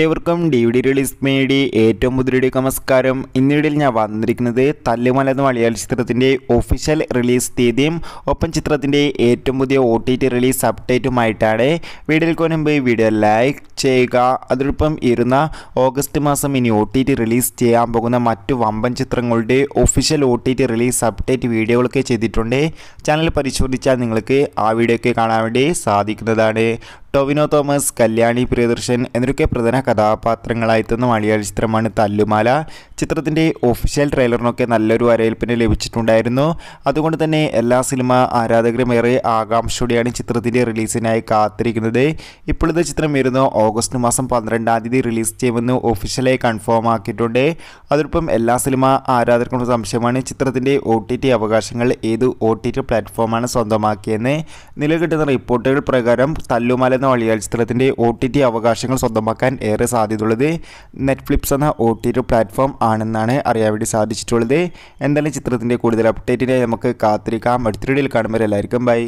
ഏവർക്കും D V D release മേടി ഏറ്റവും പുതിയൊരു നമസ്കാരം ഇന്നിടയിൽ ഞാൻ വന്നിരിക്കുന്നത് തല്ലുമല എന്ന മലയാള ചിത്രത്തിൻ്റെ ഒഫീഷ്യൽ റിലീസ് തീയതിയും ഒപ്പം ചിത്രത്തിൻ്റെ ഏറ്റവും പുതിയ ഒ ടി ടി റിലീസ് അപ്ഡേറ്റുമായിട്ടാണ് വീഡിയോയിൽ മുൻപ് വീഡിയോ ലൈക്ക് ചെയ്യുക അതിലിപ്പം ഇരുന്ന ഓഗസ്റ്റ് മാസം ഇനി ഒ ടി ടി റിലീസ് ചെയ്യാൻ പോകുന്ന മറ്റു വമ്പൻ ചിത്രങ്ങളുടെ official O T T release update വീഡിയോകളൊക്കെ ചെയ്തിട്ടുണ്ട് ചാനൽ പരിശോധിച്ചാൽ നിങ്ങൾക്ക് ആ വീഡിയോ ഒക്കെ കാണാൻ വേണ്ടി സാധിക്കുന്നതാണ് ടൊവിനോ തോമസ് കല്യാണി പ്രിയദർശൻ എന്നിവരൊക്കെ പ്രധാന കഥാപാത്രങ്ങളായിത്തുന്ന മലയാള ചിത്രമാണ് തല്ലുമാല ചിത്രത്തിൻ്റെ ഒഫീഷ്യൽ ട്രെയിലറിനൊക്കെ നല്ലൊരു വരവേൽപ്പിനെ ലഭിച്ചിട്ടുണ്ടായിരുന്നു അതുകൊണ്ട് തന്നെ എല്ലാ സിനിമ ആരാധകരും ഏറെ ആകാംക്ഷയോടെയാണ് ചിത്രത്തിൻ്റെ റിലീസിനായി കാത്തിരിക്കുന്നത് ഇപ്പോഴത്തെ ചിത്രം വരുന്ന ഓഗസ്റ്റ് മാസം പന്ത്രണ്ടാം തീയതി റിലീസ് ചെയ്യുമെന്ന് ഒഫീഷ്യലായി കൺഫേം ആക്കിയിട്ടുണ്ട് അതോടൊപ്പം എല്ലാ സിനിമ ആരാധകർക്കുള്ള സംശയമാണ് ചിത്രത്തിൻ്റെ ഒ ടി ടി അവകാശങ്ങൾ ഏത് ഒ ടി ടി പ്ലാറ്റ്ഫോമാണ് സ്വന്തമാക്കിയെന്ന് നിലവിൽ കിട്ടുന്ന റിപ്പോർട്ടുകൾ പ്രകാരം തല്ലുമാല എന്ന മലയാള ചിത്രത്തിൻ്റെ ഒ ടി ടി അവകാശങ്ങൾ സ്വന്തമാക്കാൻ ഏറെ സാധ്യതയുള്ളത് നെറ്റ്ഫ്ലിക്സ് എന്ന ഒ ടി ടി പ്ലാറ്റ്ഫോം ആണെന്നാണ് അറിയാൻ വേണ്ടി സാധിച്ചിട്ടുള്ളത് എന്തായാലും ചിത്രത്തിൻ്റെ കൂടുതൽ അപ്ഡേറ്റിനായി നമുക്ക് കാത്തിരിക്കാം അടുത്തിടയിൽ കാണുമ്പോൾ എല്ലാവർക്കും ബൈ